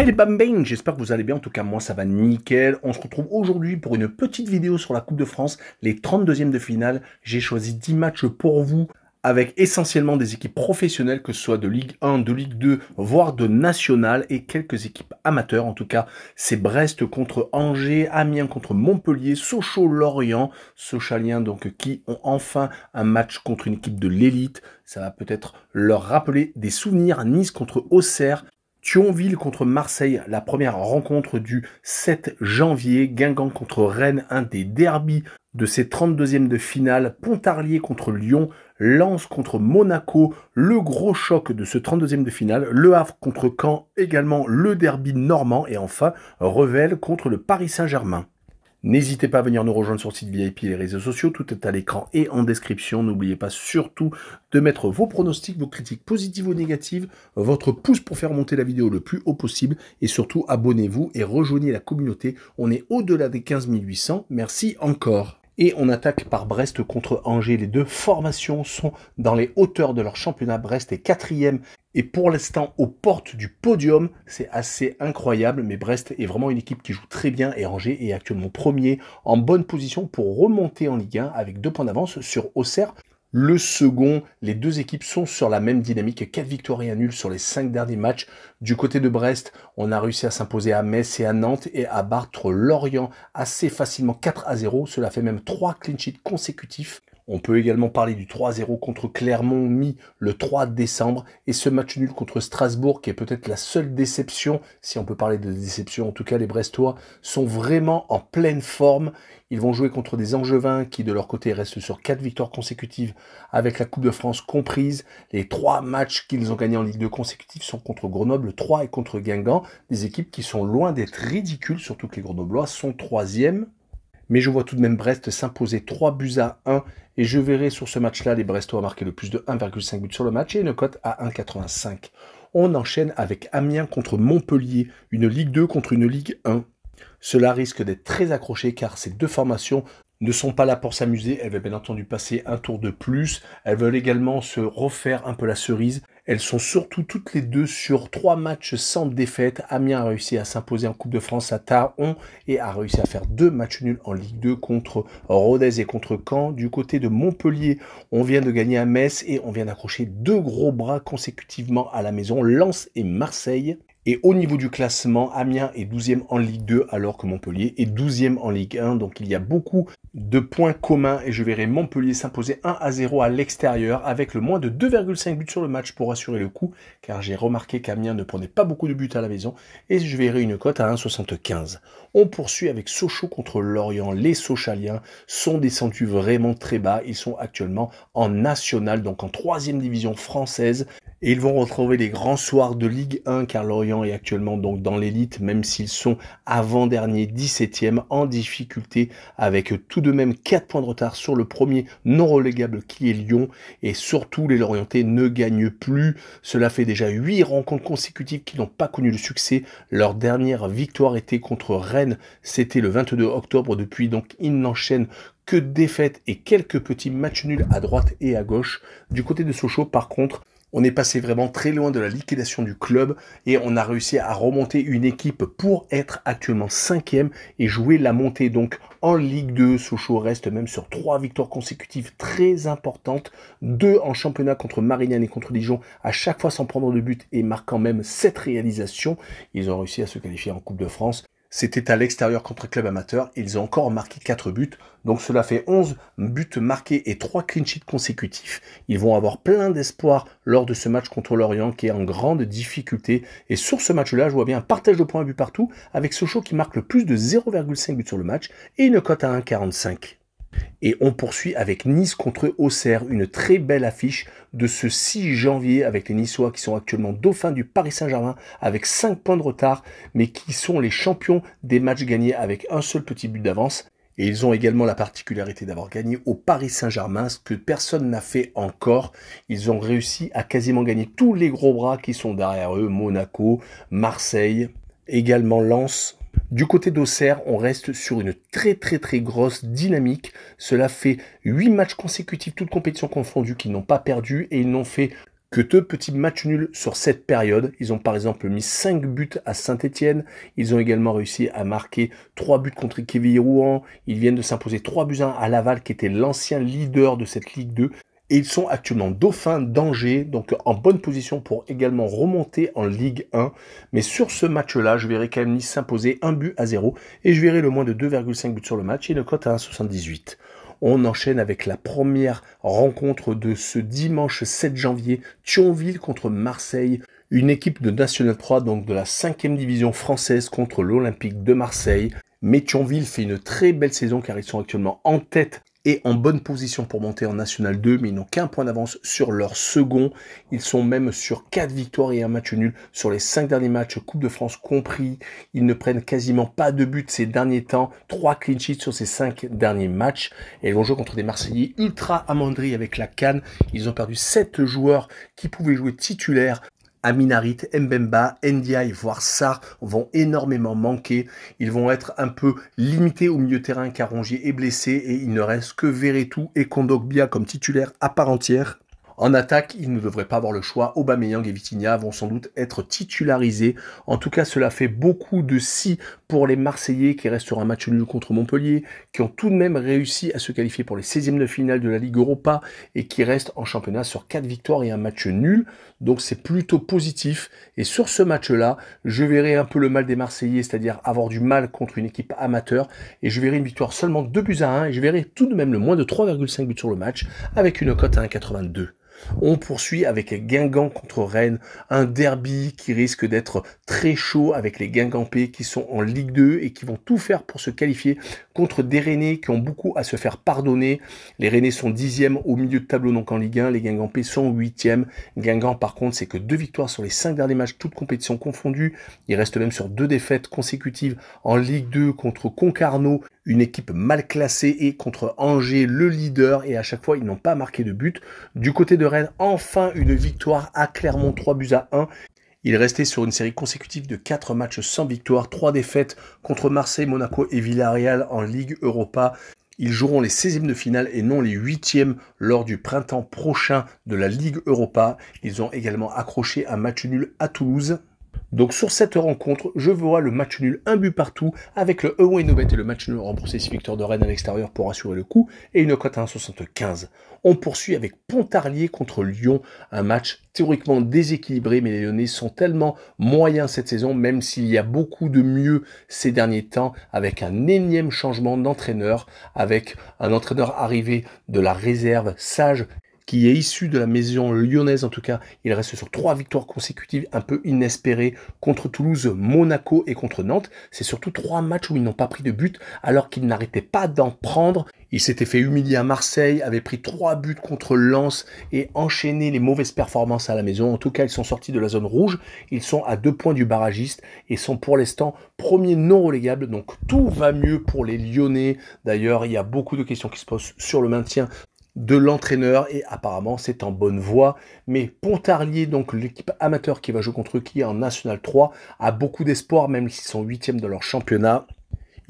Hey les j'espère que vous allez bien, en tout cas moi ça va nickel. On se retrouve aujourd'hui pour une petite vidéo sur la Coupe de France, les 32e de finale. J'ai choisi 10 matchs pour vous avec essentiellement des équipes professionnelles, que ce soit de Ligue 1, de Ligue 2, voire de National, et quelques équipes amateurs. En tout cas, c'est Brest contre Angers, Amiens contre Montpellier, Sochaux, Lorient, Sochaliens donc qui ont enfin un match contre une équipe de l'élite. Ça va peut-être leur rappeler des souvenirs. Nice contre Auxerre, Thionville contre Marseille, la première rencontre du 7 janvier, Guingamp contre Rennes, un des derbies de ces 32e de finale, Pontarlier contre Lyon, Lens contre Monaco, le gros choc de ce 32e de finale, Le Havre contre Caen, également le derby normand et enfin Revel contre le Paris Saint-Germain. N'hésitez pas à venir nous rejoindre sur site VIP et les réseaux sociaux, tout est à l'écran et en description. N'oubliez pas surtout de mettre vos pronostics, vos critiques positives ou négatives, votre pouce pour faire monter la vidéo le plus haut possible et surtout abonnez-vous et rejoignez la communauté. On est au-delà des 15 800. Merci encore. Et on attaque par Brest contre Angers. Les deux formations sont dans les hauteurs de leur championnat. Brest est quatrième et pour l'instant aux portes du podium. C'est assez incroyable, mais Brest est vraiment une équipe qui joue très bien et Angers est actuellement premier en bonne position pour remonter en Ligue 1 avec deux points d'avance sur Auxerre le second. Les deux équipes sont sur la même dynamique, quatre victoires et un nul sur les cinq derniers matchs. Du côté de Brest, on a réussi à s'imposer à Metz et à Nantes et à battre Lorient assez facilement 4 à 0. Cela fait même 3 clean sheets consécutifs. On peut également parler du 3-0 contre Clermont mis le 3 décembre et ce match nul contre Strasbourg qui est peut-être la seule déception, si on peut parler de déception, en tout cas les Brestois sont vraiment en pleine forme. Ils vont jouer contre des Angevins qui de leur côté restent sur 4 victoires consécutives avec la Coupe de France comprise. Les 3 matchs qu'ils ont gagnés en Ligue 2 consécutifs sont contre Grenoble 3 et contre Guingamp, des équipes qui sont loin d'être ridicules, surtout que les Grenoblois sont 3 mais je vois tout de même Brest s'imposer 3 buts à 1 et je verrai sur ce match-là les Brestois marquer le plus de 1,5 buts sur le match et une cote à 1,85. On enchaîne avec Amiens contre Montpellier, une Ligue 2 contre une Ligue 1. Cela risque d'être très accroché car ces deux formations ne sont pas là pour s'amuser, elles veulent bien entendu passer un tour de plus, elles veulent également se refaire un peu la cerise, elles sont surtout toutes les deux sur trois matchs sans défaite. Amiens a réussi à s'imposer en Coupe de France à Taron et a réussi à faire deux matchs nuls en Ligue 2 contre Rodez et contre Caen. Du côté de Montpellier, on vient de gagner à Metz et on vient d'accrocher deux gros bras consécutivement à la maison, Lens et Marseille. Et au niveau du classement, Amiens est 12e en Ligue 2 alors que Montpellier est 12e en Ligue 1. Donc il y a beaucoup de points communs et je verrai Montpellier s'imposer 1 à 0 à l'extérieur avec le moins de 2,5 buts sur le match pour assurer le coup car j'ai remarqué qu'Amiens ne prenait pas beaucoup de buts à la maison et je verrai une cote à 1,75. On poursuit avec Sochaux contre Lorient. Les Sochaliens sont descendus vraiment très bas. Ils sont actuellement en national, donc en 3 division française. Et ils vont retrouver les grands soirs de Ligue 1 car Lorient est actuellement donc dans l'élite, même s'ils sont avant-dernier 17e en difficulté avec tout de même 4 points de retard sur le premier non relégable qui est Lyon. Et surtout, les Lorientais ne gagnent plus. Cela fait déjà 8 rencontres consécutives qui n'ont pas connu le succès. Leur dernière victoire était contre Rennes. C'était le 22 octobre. Depuis, donc, ils n'enchaînent que défaites et quelques petits matchs nuls à droite et à gauche. Du côté de Sochaux, par contre, on est passé vraiment très loin de la liquidation du club et on a réussi à remonter une équipe pour être actuellement cinquième et jouer la montée. Donc en Ligue 2, Sochaux reste même sur trois victoires consécutives très importantes, deux en championnat contre Marignane et contre Dijon, à chaque fois sans prendre de but et marquant même sept réalisations. Ils ont réussi à se qualifier en Coupe de France. C'était à l'extérieur contre club amateur. Ils ont encore marqué 4 buts. Donc cela fait 11 buts marqués et 3 clean sheets consécutifs. Ils vont avoir plein d'espoir lors de ce match contre l'Orient qui est en grande difficulté. Et sur ce match-là, je vois bien un partage de points à but partout avec Sochaux qui marque le plus de 0,5 buts sur le match et une cote à 1,45. Et on poursuit avec Nice contre Auxerre, une très belle affiche de ce 6 janvier avec les Niçois qui sont actuellement dauphins du Paris Saint-Germain avec 5 points de retard, mais qui sont les champions des matchs gagnés avec un seul petit but d'avance. Et ils ont également la particularité d'avoir gagné au Paris Saint-Germain, ce que personne n'a fait encore. Ils ont réussi à quasiment gagner tous les gros bras qui sont derrière eux, Monaco, Marseille, également Lens, du côté d'Auxerre, on reste sur une très très très grosse dynamique. Cela fait 8 matchs consécutifs, toutes compétitions confondues, qu'ils n'ont pas perdu et ils n'ont fait que deux petits matchs nuls sur cette période. Ils ont par exemple mis 5 buts à saint étienne Ils ont également réussi à marquer 3 buts contre Kéville Rouen. Ils viennent de s'imposer 3 buts à Laval qui était l'ancien leader de cette Ligue 2. Et ils sont actuellement dauphins d'Angers, donc en bonne position pour également remonter en Ligue 1. Mais sur ce match-là, je verrai quand même s'imposer un but à zéro. et je verrai le moins de 2,5 buts sur le match et le cote à 1,78. On enchaîne avec la première rencontre de ce dimanche 7 janvier, Thionville contre Marseille. Une équipe de National 3, donc de la 5ème division française contre l'Olympique de Marseille. Mais Thionville fait une très belle saison car ils sont actuellement en tête et en bonne position pour monter en National 2, mais ils n'ont qu'un point d'avance sur leur second. Ils sont même sur 4 victoires et un match nul sur les 5 derniers matchs, Coupe de France compris. Ils ne prennent quasiment pas de but ces derniers temps, 3 clean sheets sur ces 5 derniers matchs. Et ils vont jouer contre des Marseillais ultra amandris avec la canne. Ils ont perdu 7 joueurs qui pouvaient jouer titulaires Aminarit, Mbemba, Ndiaye, voire Sar vont énormément manquer. Ils vont être un peu limités au milieu terrain car Rongier est blessé et il ne reste que Verretou et Kondogbia comme titulaires à part entière. En attaque, ils ne devraient pas avoir le choix. Aubameyang et Vitinha vont sans doute être titularisés. En tout cas, cela fait beaucoup de si pour les Marseillais qui restent sur un match nul contre Montpellier, qui ont tout de même réussi à se qualifier pour les 16e de finale de la Ligue Europa et qui restent en championnat sur 4 victoires et un match nul. Donc c'est plutôt positif. Et sur ce match-là, je verrai un peu le mal des Marseillais, c'est-à-dire avoir du mal contre une équipe amateur. Et je verrai une victoire seulement 2 buts à 1. Et je verrai tout de même le moins de 3,5 buts sur le match avec une cote à 1,82. On poursuit avec Guingamp contre Rennes, un derby qui risque d'être très chaud avec les Guingampés qui sont en Ligue 2 et qui vont tout faire pour se qualifier contre des Rennais qui ont beaucoup à se faire pardonner. Les Rennais sont dixièmes au milieu de tableau donc en Ligue 1, les Guingampais sont huitièmes. Guingamp par contre c'est que deux victoires sur les cinq derniers matchs, toutes compétitions confondues. Il reste même sur deux défaites consécutives en Ligue 2 contre Concarneau, une équipe mal classée et contre Angers, le leader, et à chaque fois ils n'ont pas marqué de but. Du côté de Rennes, enfin une victoire à Clermont 3 buts à 1. Il restait sur une série consécutive de 4 matchs sans victoire, 3 défaites contre Marseille, Monaco et Villarreal en Ligue Europa. Ils joueront les 16e de finale et non les 8e lors du printemps prochain de la Ligue Europa. Ils ont également accroché un match nul à Toulouse. Donc sur cette rencontre, je vois le match nul, un but partout, avec le Away e Nobet et le match nul remboursé si Victor de Rennes à l'extérieur pour assurer le coup, et une cote à 1,75. On poursuit avec Pontarlier contre Lyon, un match théoriquement déséquilibré, mais les Lyonnais sont tellement moyens cette saison, même s'il y a beaucoup de mieux ces derniers temps, avec un énième changement d'entraîneur, avec un entraîneur arrivé de la réserve sage qui est issu de la maison lyonnaise en tout cas. Il reste sur trois victoires consécutives un peu inespérées contre Toulouse, Monaco et contre Nantes. C'est surtout trois matchs où ils n'ont pas pris de but alors qu'ils n'arrêtaient pas d'en prendre. Il s'était fait humilier à Marseille, avait pris trois buts contre Lens et enchaîné les mauvaises performances à la maison. En tout cas, ils sont sortis de la zone rouge. Ils sont à deux points du barragiste et sont pour l'instant premiers non relégables. Donc tout va mieux pour les Lyonnais. D'ailleurs, il y a beaucoup de questions qui se posent sur le maintien de l'entraîneur et apparemment c'est en bonne voie. Mais Pontarlier, donc l'équipe amateur qui va jouer contre qui en National 3, a beaucoup d'espoir même s'ils sont huitièmes de leur championnat.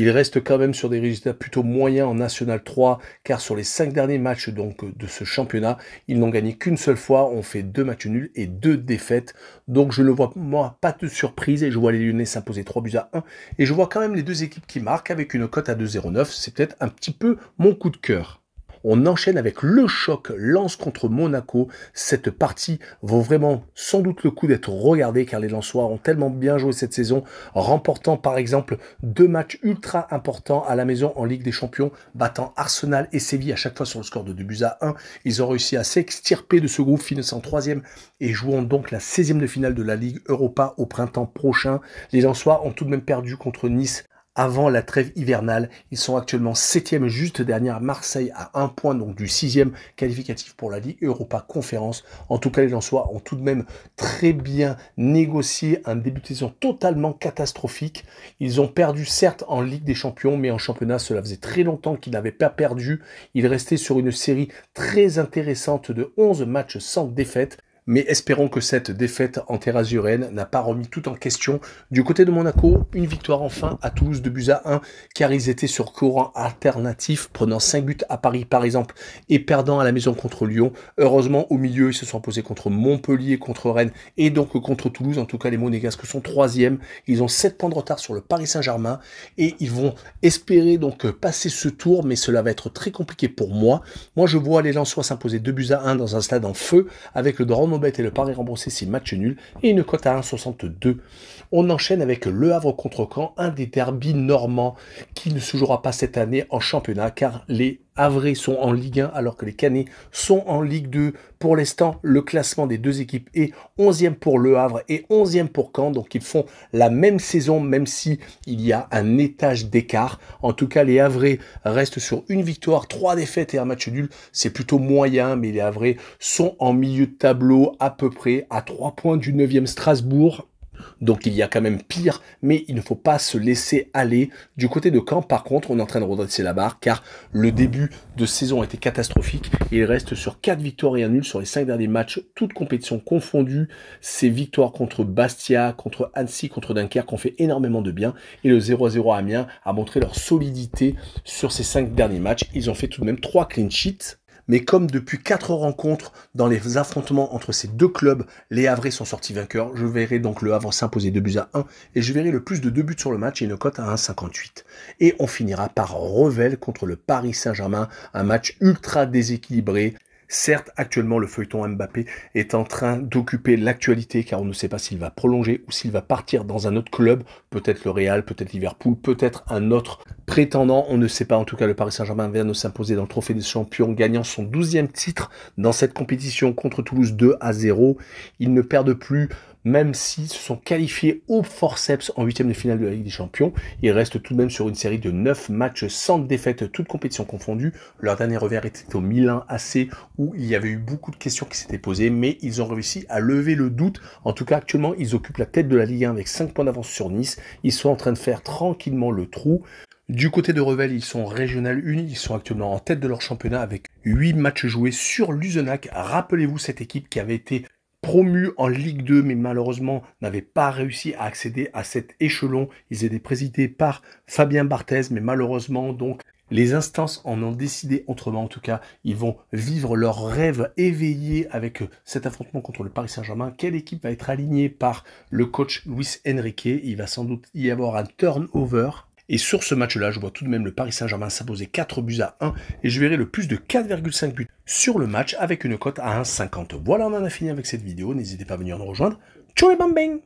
Ils restent quand même sur des résultats plutôt moyens en National 3 car sur les cinq derniers matchs donc, de ce championnat, ils n'ont gagné qu'une seule fois, ont fait deux matchs nuls et deux défaites. Donc je ne vois moi pas de surprise et je vois les Lyonnais s'imposer 3 buts à 1 et je vois quand même les deux équipes qui marquent avec une cote à 2,09, c'est peut-être un petit peu mon coup de cœur. On enchaîne avec le choc lance contre Monaco. Cette partie vaut vraiment sans doute le coup d'être regardée car les Lensois ont tellement bien joué cette saison, remportant par exemple deux matchs ultra importants à la maison en Ligue des Champions, battant Arsenal et Séville à chaque fois sur le score de 2 buts à 1. Ils ont réussi à s'extirper de ce groupe finissant 3 et jouant donc la 16e de finale de la Ligue Europa au printemps prochain. Les Lançois ont tout de même perdu contre Nice avant la trêve hivernale. Ils sont actuellement 7e, juste dernière à Marseille à un point, donc du 6 qualificatif pour la Ligue Europa Conférence. En tout cas, les Lensois ont tout de même très bien négocié un début de saison totalement catastrophique. Ils ont perdu, certes, en Ligue des Champions, mais en championnat, cela faisait très longtemps qu'ils n'avaient pas perdu. Ils restaient sur une série très intéressante de 11 matchs sans défaite mais espérons que cette défaite en terre n'a pas remis tout en question. Du côté de Monaco, une victoire enfin à Toulouse de buts à 1, car ils étaient sur courant alternatif, prenant 5 buts à Paris par exemple, et perdant à la maison contre Lyon. Heureusement, au milieu, ils se sont posés contre Montpellier, contre Rennes, et donc contre Toulouse. En tout cas, les Monégasques sont troisième. Ils ont 7 points de retard sur le Paris Saint-Germain, et ils vont espérer donc passer ce tour, mais cela va être très compliqué pour moi. Moi, je vois les Lensois s'imposer 2 buts à 1 dans un stade en feu, avec le drone et le pari remboursé si match nul, et une cote à 1,62. On enchaîne avec Le Havre contre Caen, un des derbys normands qui ne se jouera pas cette année en championnat, car les Avray sont en Ligue 1 alors que les Canets sont en Ligue 2. Pour l'instant, le classement des deux équipes est 11e pour Le Havre et 11e pour Caen. Donc ils font la même saison, même si il y a un étage d'écart. En tout cas, les Havrais restent sur une victoire, trois défaites et un match nul. C'est plutôt moyen, mais les Havrais sont en milieu de tableau à peu près à 3 points du 9e Strasbourg. Donc il y a quand même pire, mais il ne faut pas se laisser aller. Du côté de Caen, par contre, on est en train de redresser la barre car le début de saison a été catastrophique. Il reste sur 4 victoires et 1 nul sur les 5 derniers matchs, toutes compétitions confondues. Ces victoires contre Bastia, contre Annecy, contre Dunkerque ont fait énormément de bien. Et le 0-0 à Amiens a montré leur solidité sur ces 5 derniers matchs. Ils ont fait tout de même 3 clean sheets mais comme depuis quatre rencontres dans les affrontements entre ces deux clubs, les Havrais sont sortis vainqueurs. Je verrai donc le Havre s'imposer 2 buts à 1 et je verrai le plus de 2 buts sur le match et une cote à 1,58. Et on finira par Revel contre le Paris Saint-Germain, un match ultra déséquilibré. Certes, actuellement, le feuilleton Mbappé est en train d'occuper l'actualité car on ne sait pas s'il va prolonger ou s'il va partir dans un autre club, peut-être le Real, peut-être Liverpool, peut-être un autre prétendant, on ne sait pas. En tout cas, le Paris Saint-Germain vient de s'imposer dans le Trophée des Champions, gagnant son 12e titre dans cette compétition contre Toulouse 2 à 0. Ils ne perdent plus même s'ils se sont qualifiés au forceps en huitième de finale de la Ligue des Champions, ils restent tout de même sur une série de 9 matchs sans défaite, toutes compétitions confondues. Leur dernier revers était au Milan AC où il y avait eu beaucoup de questions qui s'étaient posées, mais ils ont réussi à lever le doute. En tout cas, actuellement, ils occupent la tête de la Ligue 1 avec 5 points d'avance sur Nice. Ils sont en train de faire tranquillement le trou. Du côté de Revel, ils sont régional unis. ils sont actuellement en tête de leur championnat avec 8 matchs joués sur Luzenac. Rappelez-vous cette équipe qui avait été Promu en Ligue 2, mais malheureusement n'avaient pas réussi à accéder à cet échelon. Ils étaient présidés par Fabien Barthez, mais malheureusement, donc, les instances en ont décidé autrement. En tout cas, ils vont vivre leur rêve éveillé avec euh, cet affrontement contre le Paris Saint-Germain. Quelle équipe va être alignée par le coach Luis Enrique Il va sans doute y avoir un turnover et sur ce match-là, je vois tout de même le Paris Saint-Germain s'imposer 4 buts à 1 et je verrai le plus de 4,5 buts sur le match avec une cote à 1,50. Voilà, on en a fini avec cette vidéo. N'hésitez pas à venir nous rejoindre. Tchou les bambins